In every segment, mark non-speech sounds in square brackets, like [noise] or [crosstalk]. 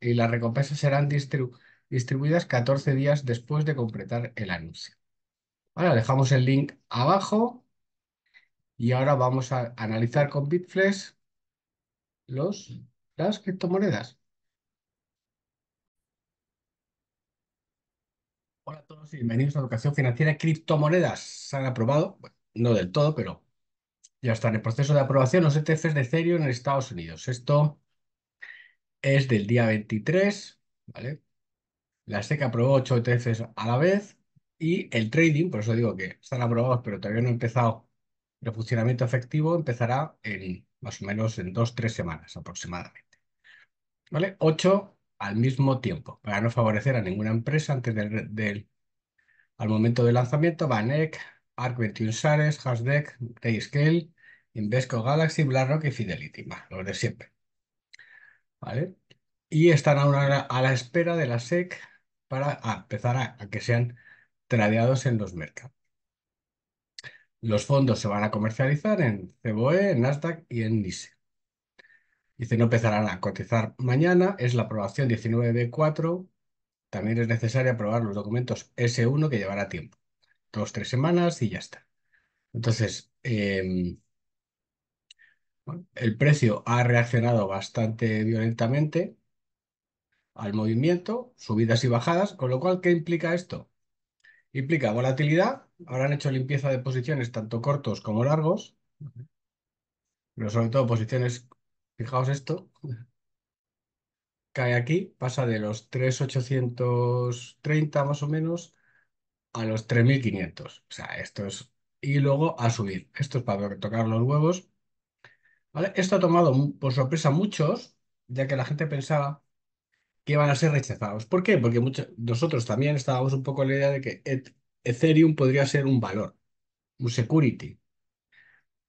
Y las recompensas serán distribuidas 14 días después de completar el anuncio. Ahora dejamos el link abajo y ahora vamos a analizar con Bitflex los, las criptomonedas. Hola a todos y bienvenidos a Educación Financiera. Criptomonedas se han aprobado, no del todo, pero ya están en proceso de aprobación los ETFs de Ethereum en Estados Unidos. Esto es del día 23, ¿vale? La SEC aprobó 8 ETFs a la vez y el trading, por eso digo que están aprobados, pero todavía no ha empezado el funcionamiento efectivo, empezará en más o menos en 2-3 semanas aproximadamente. ¿Vale? 8 al mismo tiempo, para no favorecer a ninguna empresa antes del, al momento del lanzamiento, Banec, ARC21 Shares, Hasdec, Grayscale, Invesco Galaxy, BlackRock y Fidelity, más los de siempre. ¿vale? Y están a, la espera de la SEC para empezar a, que sean tradeados en los mercados. Los fondos se van a comercializar en CBOE, en Nasdaq y en NISE. Dice, no empezarán a cotizar mañana, es la aprobación 19B4. También es necesario aprobar los documentos S1 que llevará tiempo. Dos, tres semanas y ya está. Entonces, em, el precio ha reaccionado bastante violentamente al movimiento, subidas y bajadas, con lo cual, ¿qué implica esto? Implica volatilidad, ahora han hecho limpieza de posiciones tanto cortos como largos, pero sobre todo posiciones, fijaos esto, cae aquí, pasa de los 3.830 más o menos a los 3.500, o sea, esto es... Y luego a subir. Esto es para retocar los huevos esto ha tomado por sorpresa a muchos, ya que la gente pensaba que iban a ser rechazados. ¿Por qué? Porque muchos, nosotros también estábamos un poco en la idea de que Ethereum podría ser un valor, un security.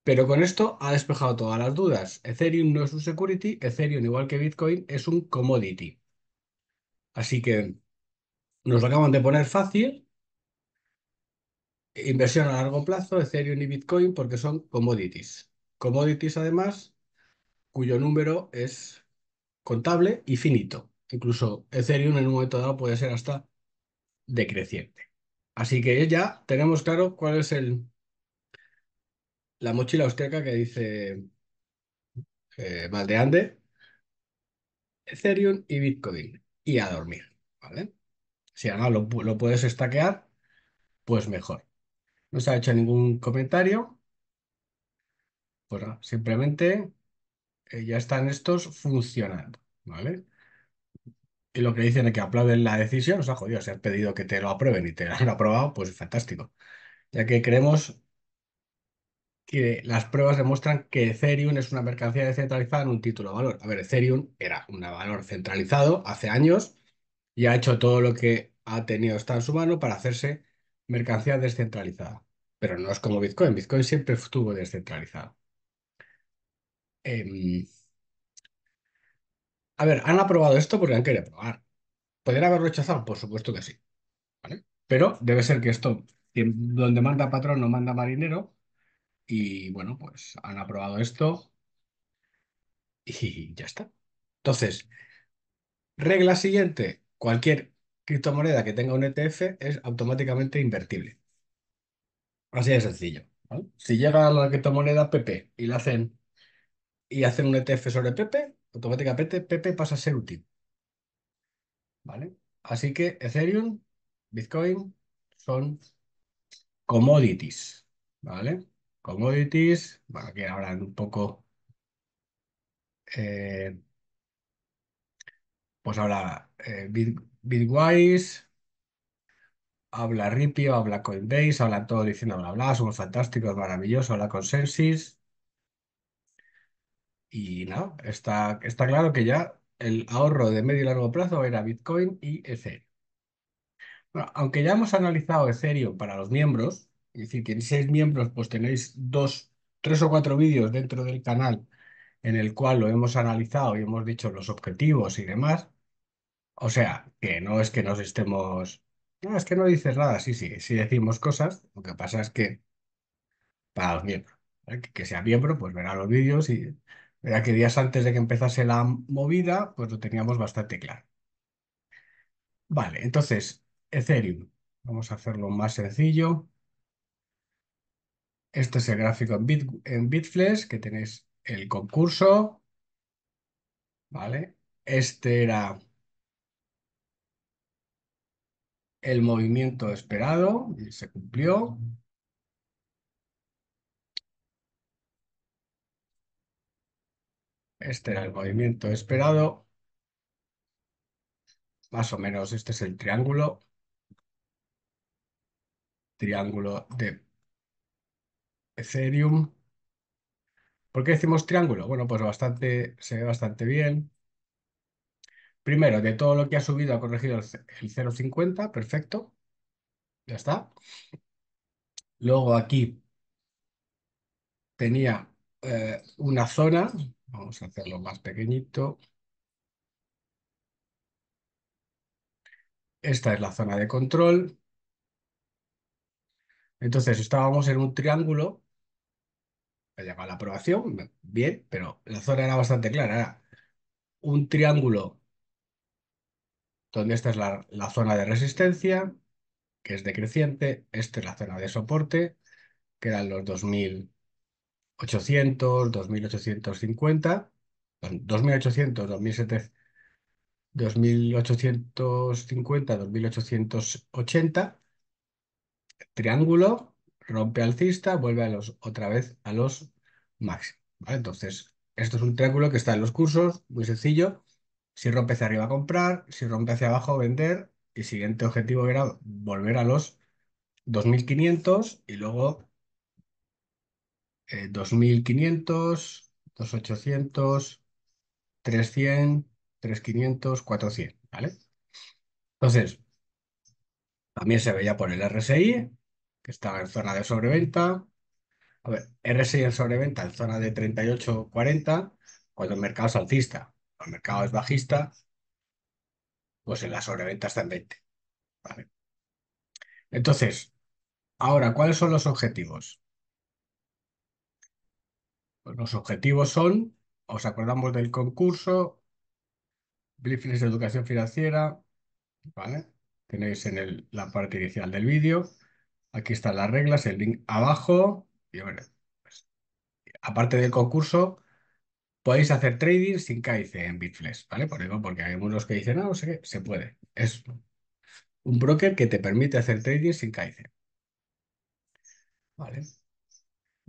Pero con esto ha despejado todas las dudas. Ethereum no es un security, Ethereum, igual que Bitcoin, es un commodity. Así que nos lo acaban de poner fácil. Inversión a largo plazo, Ethereum y Bitcoin, porque son commodities commodities además, cuyo número es contable y finito. Incluso Ethereum en un momento dado puede ser hasta decreciente. Así que ya tenemos claro cuál es el, la mochila austriaca que dice eh, Valdeande, Ethereum y Bitcoin. Y a dormir, ¿vale? Si además lo, lo puedes estaquear, pues mejor. No se ha hecho ningún comentario. Pues simplemente eh, ya están estos funcionando, ¿vale? Y lo que dicen es que aplauden la decisión, o sea, jodido, si has pedido que te lo aprueben y te lo han [laughs] aprobado, pues fantástico. Ya que creemos que las pruebas demuestran que Ethereum es una mercancía descentralizada en un título de valor. A ver, Ethereum era un valor centralizado hace años y ha hecho todo lo que ha tenido está en su mano para hacerse mercancía descentralizada. Pero no es como Bitcoin. Bitcoin siempre estuvo descentralizado. Em, a ver, han aprobado esto porque han querido probar. ¿Podrían haber rechazado? Por supuesto que sí. ¿vale? Pero debe ser que esto, donde manda patrón no manda marinero. Y bueno, pues han aprobado esto y ya está. Entonces, regla siguiente, cualquier criptomoneda que tenga un ETF es automáticamente invertible. Así de sencillo. Si llega la criptomoneda PP y la hacen y hacer un ETF sobre Pepe, automáticamente Pepe pasa a ser útil. ¿Vale? Así que Ethereum, Bitcoin son commodities. ¿Vale? Commodities, bueno, aquí hablan un poco... Eh, pues ahora eh, Bitwise, habla Ripio, habla Coinbase, habla todo diciendo bla bla, son fantásticos, maravillosos, habla Consensus. Y nada, está, está claro que ya el ahorro de medio y largo plazo era Bitcoin y Ethereum. aunque ya hemos analizado Ethereum para los miembros, es decir, que en seis miembros pues tenéis dos, tres o cuatro vídeos dentro del canal en el cual lo hemos analizado y hemos dicho los objetivos y demás. O sea, que no es que nos estemos... No, es que no dices nada, sí, sí, sí decimos cosas, lo que pasa es que para los miembros, que sea miembro, pues verá los vídeos y era que días antes de que empezase la movida, pues lo teníamos bastante claro. Vale, entonces, Ethereum. Vamos a hacerlo más sencillo. Este es el gráfico en, Bit, en Bitflex, que tenéis el concurso. Vale, este era el movimiento esperado y se cumplió. Este era el movimiento esperado. Más o menos este es el triángulo. Triángulo de Ethereum. ¿Por qué decimos triángulo? Bueno, pues bastante, se ve bastante bien. Primero, de todo lo que ha subido ha corregido el 0,50, perfecto. Ya está. Luego aquí tenía eh, una zona Vamos a hacerlo más pequeñito. Esta es la zona de control. Entonces estábamos en un triángulo, ha llegado la aprobación, bien, pero la zona era bastante clara. Era un triángulo donde esta es la, zona de resistencia, que es decreciente, esta es la zona de soporte, que los 2000 800, 2850, 2800, 2700, 2850, 2880, triángulo, rompe alcista, vuelve a los, otra vez a los máximos. Entonces, esto es un triángulo que está en los cursos, muy sencillo. Si rompe hacia arriba, comprar. Si rompe hacia abajo, vender. Y siguiente objetivo era volver a los 2500 y luego 2500, 2800, 300, 3500, 400, ¿vale? Entonces, también se veía por el RSI, que estaba en zona de sobreventa. A ver, RSI en sobreventa en zona de 38-40, cuando el mercado es alcista, el mercado es bajista, pues en la sobreventa está en 20. ¿vale? Entonces, ahora, ¿cuáles son los objetivos? Pues los objetivos son, os acordamos del concurso, de Educación Financiera, ¿vale? Tenéis en la parte inicial del vídeo. Aquí están las reglas, el link abajo. Y pues, aparte del concurso, podéis hacer trading sin caice en Bitflex, ¿vale? Por porque hay algunos que dicen, no, ah, no sé qué, se puede. Es un broker que te permite hacer trading sin caice. Vale.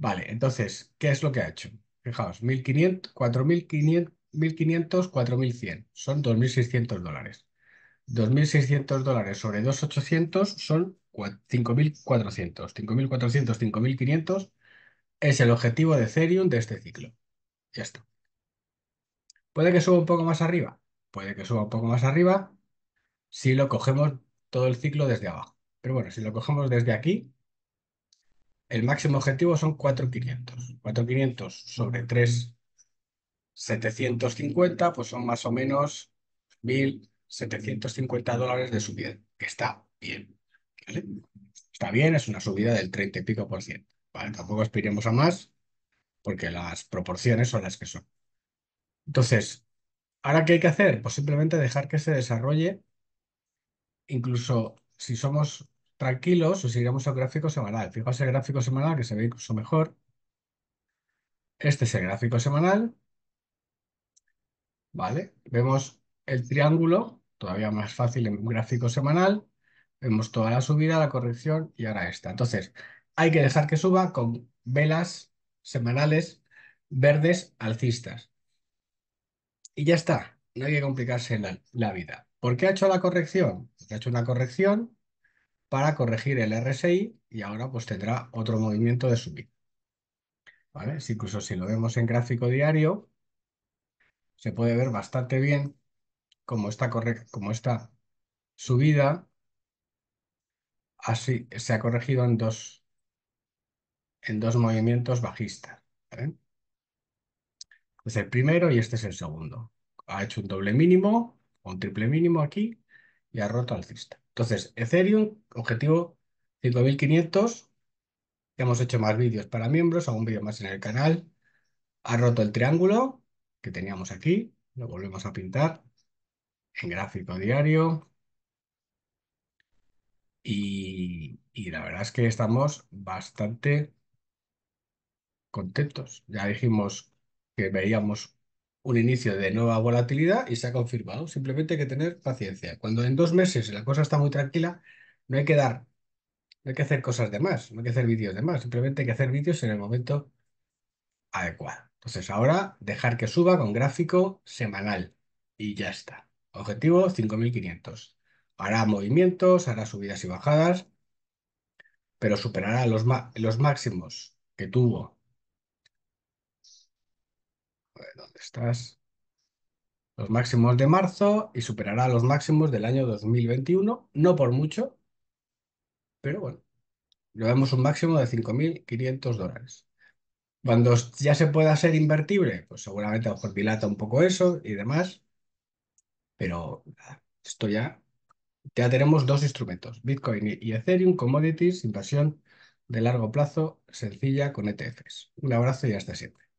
Vale, entonces, ¿qué es lo que ha hecho? Fijaos, 1.500, 4.500, 4.100, son 2.600 dólares. 2.600 dólares sobre 2.800 son 5.400. 5.400, 5.500 es el objetivo de Ethereum de este ciclo. Ya está. Puede que suba un poco más arriba. Puede que suba un poco más arriba si lo cogemos todo el ciclo desde abajo. Pero bueno, si lo cogemos desde aquí, el máximo objetivo son 4,500. 4,500 sobre 3,750, pues son más o menos 1.750 dólares de subida, que está bien. Está bien, es una subida del 30 y pico por ciento. Vale, tampoco aspiremos a más, porque las proporciones son las que son. Entonces, ¿ahora qué hay que hacer? Pues simplemente dejar que se desarrolle, incluso si somos tranquilos o si el al gráfico semanal. Fijaos el gráfico semanal que se ve incluso mejor. Este es el gráfico semanal. ¿Vale? Vemos el triángulo, todavía más fácil en un gráfico semanal. Vemos toda la subida, la corrección y ahora esta. Entonces, hay que dejar que suba con velas semanales verdes alcistas. Y ya está, no hay que complicarse la, la vida. ¿Por qué ha hecho la corrección? Porque ha hecho una corrección para corregir el RSI y ahora pues tendrá otro movimiento de subida. incluso si lo vemos en gráfico diario, se puede ver bastante bien cómo esta subida se ha corregido en dos, movimientos bajistas. Este es el primero y este es el segundo. Ha hecho un doble mínimo, o un triple mínimo aquí y ha roto alcista. Entonces, Ethereum, objetivo 5500. Hemos hecho más vídeos para miembros, un vídeo más en el canal. Ha roto el triángulo que teníamos aquí, lo volvemos a pintar en gráfico diario. Y, y la verdad es que estamos bastante contentos. Ya dijimos que veíamos un inicio de nueva volatilidad y se ha confirmado. Simplemente hay que tener paciencia. Cuando en dos meses la cosa está muy tranquila, no hay que dar, no hay que hacer cosas de más, no hay que hacer vídeos de más, simplemente hay que hacer vídeos en el momento adecuado. Entonces ahora dejar que suba con gráfico semanal y ya está. Objetivo 5.500. Hará movimientos, hará subidas y bajadas, pero superará los, los máximos que tuvo ¿Dónde estás? Los máximos de marzo y superará los máximos del año 2021, no por mucho, pero bueno, lo vemos un máximo de 5.500 dólares. Cuando ya se pueda ser invertible, pues seguramente a lo mejor dilata un poco eso y demás, pero esto ya, ya tenemos dos instrumentos, Bitcoin y Ethereum, commodities, inversión de largo plazo, sencilla con ETFs. Un abrazo y hasta siempre.